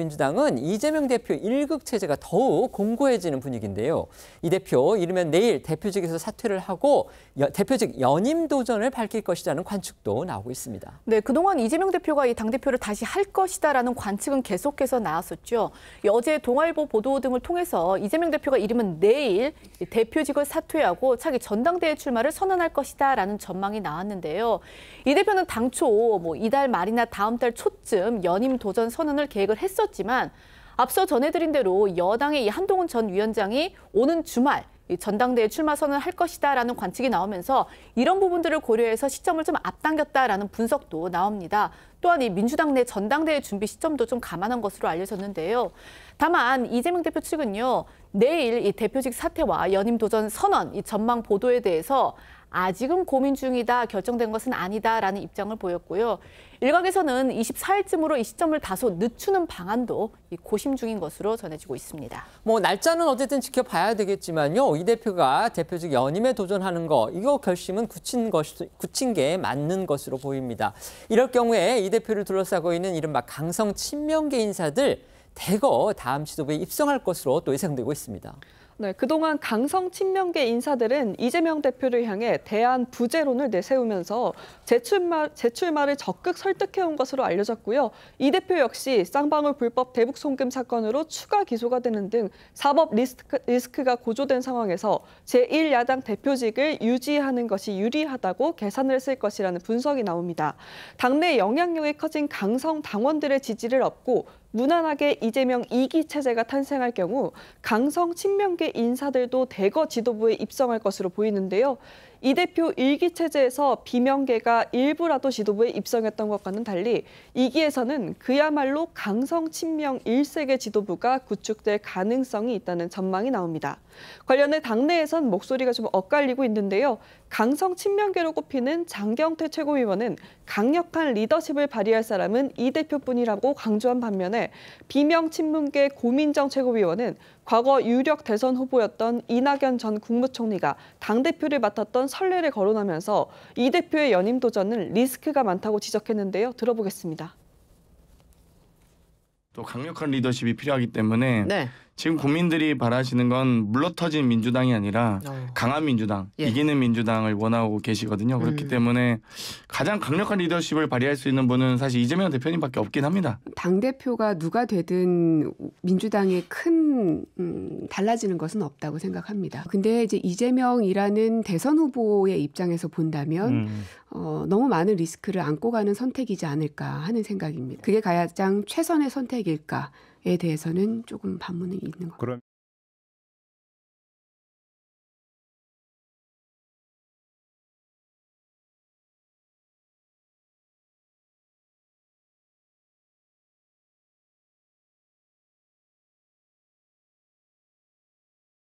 민주당은 이재명 대표 일급 체제가 더욱 공고해지는 분위기인데요. 이 대표 이르면 내일 대표직에서 사퇴를 하고 여, 대표직 연임 도전을 밝힐 것이라는 관측도 나오고 있습니다. 네, 그동안 이재명 대표가 이 당대표를 다시 할 것이다라는 관측은 계속해서 나왔었죠. 어제 동아일보 보도 등을 통해서 이재명 대표가 이르면 내일 대표직을 사퇴하고 차기 전당대회 출마를 선언할 것이다라는 전망이 나왔는데요. 이 대표는 당초 뭐 이달 말이나 다음 달 초쯤 연임 도전 선언을 계획을 했었 했었지만 앞서 전해드린 대로 여당의 이 한동훈 전 위원장이 오는 주말 전당대회 출마 선언을 할 것이다라는 관측이 나오면서 이런 부분들을 고려해서 시점을 좀 앞당겼다라는 분석도 나옵니다. 또한 이 민주당 내 전당대회 준비 시점도 좀 감안한 것으로 알려졌는데요. 다만 이재명 대표 측은요. 내일 이 대표직 사퇴와 연임 도전 선언 이 전망 보도에 대해서 아직은 고민 중이다, 결정된 것은 아니다라는 입장을 보였고요. 일각에서는 24일쯤으로 이 시점을 다소 늦추는 방안도 고심 중인 것으로 전해지고 있습니다. 뭐 날짜는 어쨌든 지켜봐야 되겠지만요. 이 대표가 대표직 연임에 도전하는 거 이거 결심은 굳힌 것 굳힌 게 맞는 것으로 보입니다. 이럴 경우에 이 대표를 둘러싸고 있는 이른바 강성 친명계 인사들 대거 다음 지도부에 입성할 것으로 또 예상되고 있습니다. 네, 그동안 강성 친명계 인사들은 이재명 대표를 향해 대한 부재론을 내세우면서 제출말, 제출말을 적극 설득해온 것으로 알려졌고요. 이 대표 역시 쌍방울 불법 대북 송금 사건으로 추가 기소가 되는 등 사법 리스크, 리스크가 고조된 상황에서 제1야당 대표직을 유지하는 것이 유리하다고 계산을 쓸 것이라는 분석이 나옵니다. 당내 영향력이 커진 강성 당원들의 지지를 얻고 무난하게 이재명 2기 체제가 탄생할 경우 강성 친명계 인사들도 대거 지도부에 입성할 것으로 보이는데요. 이 대표 일기 체제에서 비명계가 일부라도 지도부에 입성했던 것과는 달리 이기에서는 그야말로 강성 친명 일색의 지도부가 구축될 가능성이 있다는 전망이 나옵니다. 관련해 당내에선 목소리가 좀 엇갈리고 있는데요. 강성 친명계로 꼽히는 장경태 최고위원은 강력한 리더십을 발휘할 사람은 이 대표뿐이라고 강조한 반면에 비명 친문계 고민정 최고위원은 과거 유력 대선 후보였던 이낙연 전 국무총리가 당대표를 맡았던 선례를 거론하면서 이 대표의 연임 도전은 리스크가 많다고 지적했는데요. 들어보겠습니다. 또 강력한 리더십이 필요하기 때문에 네. 지금 국민들이 바라시는 건 물러터진 민주당이 아니라 어. 강한 민주당, 예. 이기는 민주당을 원하고 계시거든요. 그렇기 음. 때문에 가장 강력한 리더십을 발휘할 수 있는 분은 사실 이재명 대표님밖에 없긴 합니다. 당 대표가 누가 되든 민주당에 큰 음, 달라지는 것은 없다고 생각합니다. 근데 이제 이재명이라는 대선 후보의 입장에서 본다면 음. 어, 너무 많은 리스크를 안고 가는 선택이지 않을까 하는 생각입니다. 그게 가장 최선의 선택일까에 대해서는 조금 반문이 있는 것 같아요.